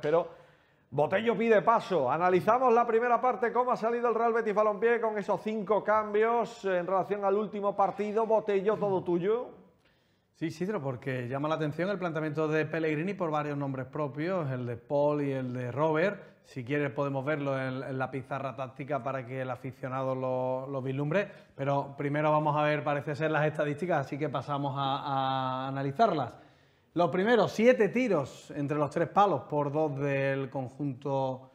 pero Botello pide paso. Analizamos la primera parte, cómo ha salido el Real Betis Balompié con esos cinco cambios en relación al último partido. Botello, todo tuyo. Sí, pero porque llama la atención el planteamiento de Pellegrini por varios nombres propios, el de Paul y el de Robert. Si quieres podemos verlo en, la pizarra táctica para que el aficionado lo, vislumbre, pero primero vamos a ver, parece ser, las estadísticas, así que pasamos a analizarlas. Los primeros siete tiros entre los tres palos por dos del conjunto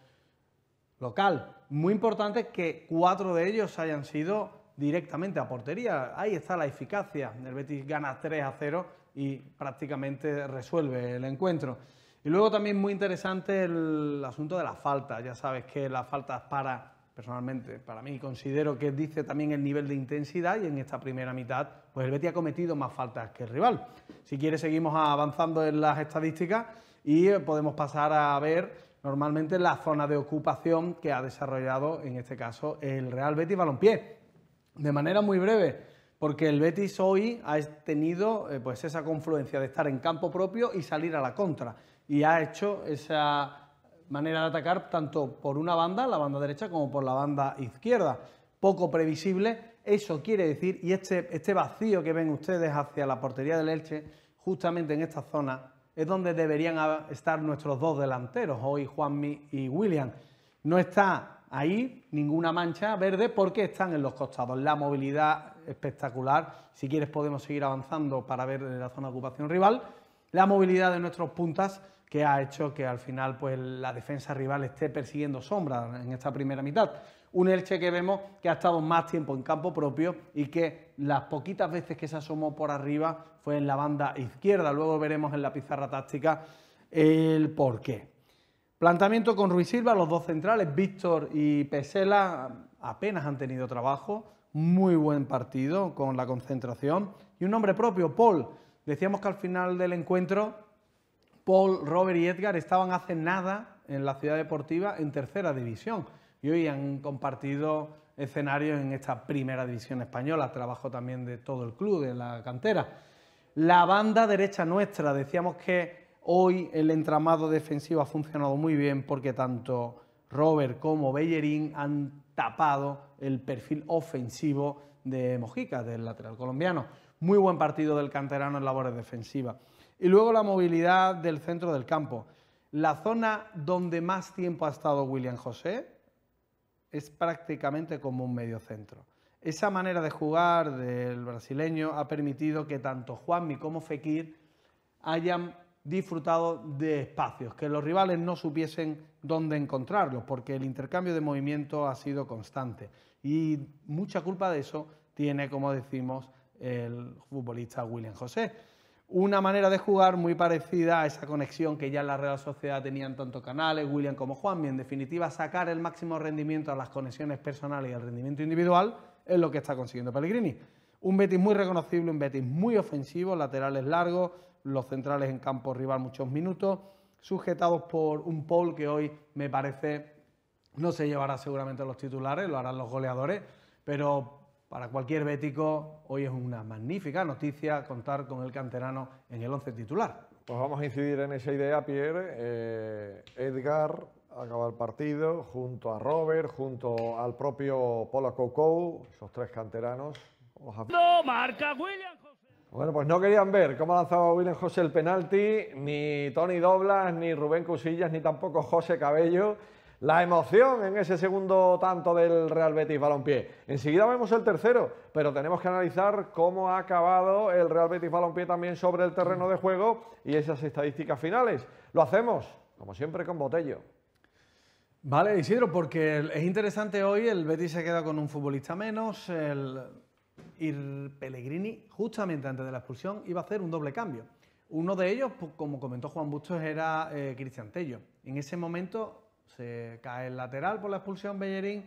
local. Muy importante que cuatro de ellos hayan sido directamente a portería. Ahí está la eficacia. El Betis gana 3 a 0 y prácticamente resuelve el encuentro. Y luego también muy interesante el asunto de las faltas. Ya sabes que las faltas para personalmente, para mí, considero que dice también el nivel de intensidad y en esta primera mitad, pues el Betis ha cometido más faltas que el rival. Si quiere, seguimos avanzando en las estadísticas y eh, podemos pasar a ver normalmente la zona de ocupación que ha desarrollado, en este caso, el Real Betis Balompié. De manera muy breve, porque el Betis hoy ha tenido eh, pues esa confluencia de estar en campo propio y salir a la contra. Y ha hecho esa manera de atacar tanto por una banda, la banda derecha, como por la banda izquierda. Poco previsible, eso quiere decir, y este, este vacío que ven ustedes hacia la portería del Elche, justamente en esta zona, es donde deberían estar nuestros dos delanteros, hoy Juanmi y William. No está ahí ninguna mancha verde porque están en los costados. La movilidad espectacular. Si quieres podemos seguir avanzando para ver la zona de ocupación rival la movilidad de nuestros puntas que ha hecho que al final pues, la defensa rival esté persiguiendo sombra en esta primera mitad. Un Elche que vemos que ha estado más tiempo en campo propio y que las poquitas veces que se asomó por arriba fue en la banda izquierda. Luego veremos en la pizarra táctica el porqué. Planteamiento con Ruiz Silva, los dos centrales, Víctor y Pesela, apenas han tenido trabajo. Muy buen partido con la concentración. Y un nombre propio, Paul Decíamos que al final del encuentro, Paul, Robert y Edgar estaban hace nada en la ciudad deportiva en tercera división y hoy han compartido escenarios en esta primera división española, trabajo también de todo el club, de la cantera. La banda derecha nuestra, decíamos que hoy el entramado defensivo ha funcionado muy bien porque tanto Robert como Bellerín han tapado el perfil ofensivo de Mojica, del lateral colombiano. Muy buen partido del canterano en labores defensivas. Y luego la movilidad del centro del campo. La zona donde más tiempo ha estado William José es prácticamente como un medio centro. Esa manera de jugar del brasileño ha permitido que tanto Juanmi como Fekir hayan disfrutado de espacios, que los rivales no supiesen dónde encontrarlos, porque el intercambio de movimiento ha sido constante. Y mucha culpa de eso tiene, como decimos, el futbolista William José. Una manera de jugar muy parecida a esa conexión que ya en la Real Sociedad tenían tanto Canales, William como Juan, y En definitiva, sacar el máximo rendimiento a las conexiones personales y al rendimiento individual es lo que está consiguiendo Pellegrini. Un Betis muy reconocible, un Betis muy ofensivo, laterales largos, los centrales en campo rival muchos minutos, sujetados por un Paul que hoy me parece no se llevará seguramente los titulares, lo harán los goleadores, pero para cualquier bético, hoy es una magnífica noticia contar con el canterano en el once titular. Pues vamos a incidir en esa idea, Pierre. Eh, Edgar acaba el partido junto a Robert, junto al propio Polo Coco, esos tres canteranos. No marca William José. Bueno, pues no querían ver cómo ha lanzado William José el penalti, ni Tony Doblas, ni Rubén Cusillas, ni tampoco José Cabello. La emoción en ese segundo tanto del Real Betis Balompié. Enseguida vemos el tercero, pero tenemos que analizar cómo ha acabado el Real Betis Balompié también sobre el terreno de juego y esas estadísticas finales. Lo hacemos, como siempre, con Botello. Vale, Isidro, porque es interesante hoy, el Betis se queda con un futbolista menos, el... Pellegrini, justamente antes de la expulsión, iba a hacer un doble cambio. Uno de ellos, pues, como comentó Juan Bustos, era eh, Cristian Tello. En ese momento se cae el lateral por la expulsión Bellerín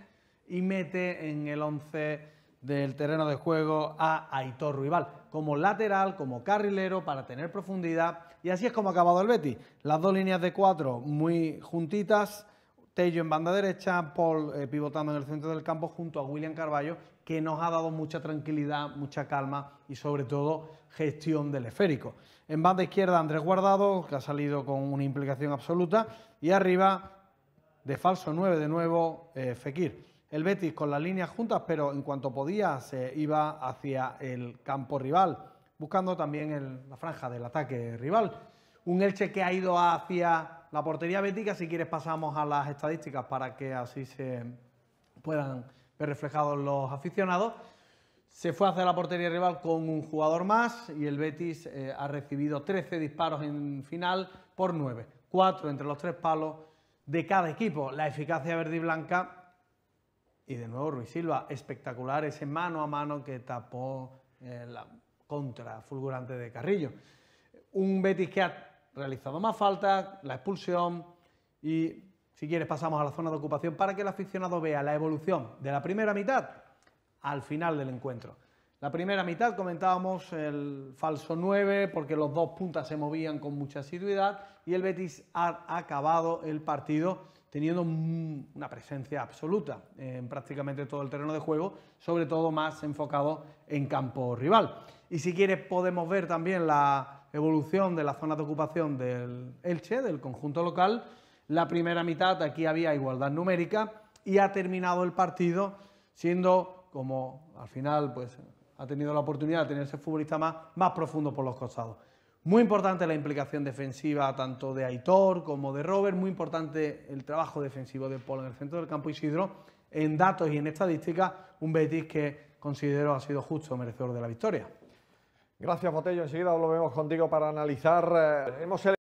y mete en el 11 del terreno de juego a Aitor Rival, como lateral, como carrilero, para tener profundidad. Y así es como ha acabado el Betis. Las dos líneas de cuatro muy juntitas, Tello en banda derecha, Paul eh, pivotando en el centro del campo junto a William Carballo, que nos ha dado mucha tranquilidad, mucha calma y sobre todo gestión del esférico. En banda izquierda Andrés Guardado, que ha salido con una implicación absoluta, y arriba de falso 9 de nuevo eh, Fekir. El Betis con las líneas juntas, pero en cuanto podía se iba hacia el campo rival, buscando también la franja del ataque rival. Un Elche que ha ido hacia la portería bética, si quieres pasamos a las estadísticas para que así se puedan ver reflejados los aficionados. Se fue hacia la portería rival con un jugador más y el Betis eh, ha recibido 13 disparos en final por 9, 4 entre los tres palos de cada equipo. La eficacia verde y blanca, y de nuevo Ruiz Silva, espectacular ese mano a mano que tapó eh, la contra fulgurante de Carrillo. Un Betis que ha realizado más faltas, la expulsión y si quieres pasamos a la zona de ocupación para que el aficionado vea la evolución de la primera mitad al final del encuentro. La primera mitad comentábamos el falso 9 porque los dos puntas se movían con mucha asiduidad y el Betis ha acabado el partido teniendo una presencia absoluta en prácticamente todo el terreno de juego, sobre todo más enfocado en campo rival. Y si quieres podemos ver también la evolución de la zona de ocupación del Elche, del conjunto local. La primera mitad aquí había igualdad numérica y ha terminado el partido siendo como al final pues ha tenido la oportunidad de tener ese futbolista más, más profundo por los costados. Muy importante la implicación defensiva tanto de Aitor como de Robert, muy importante el trabajo defensivo de Paul en el centro del campo Isidro. En datos y en estadísticas, un Betis que considero ha sido justo merecedor de la victoria. Gracias, Botello. Enseguida lo vemos contigo para analizar. Eh, hemos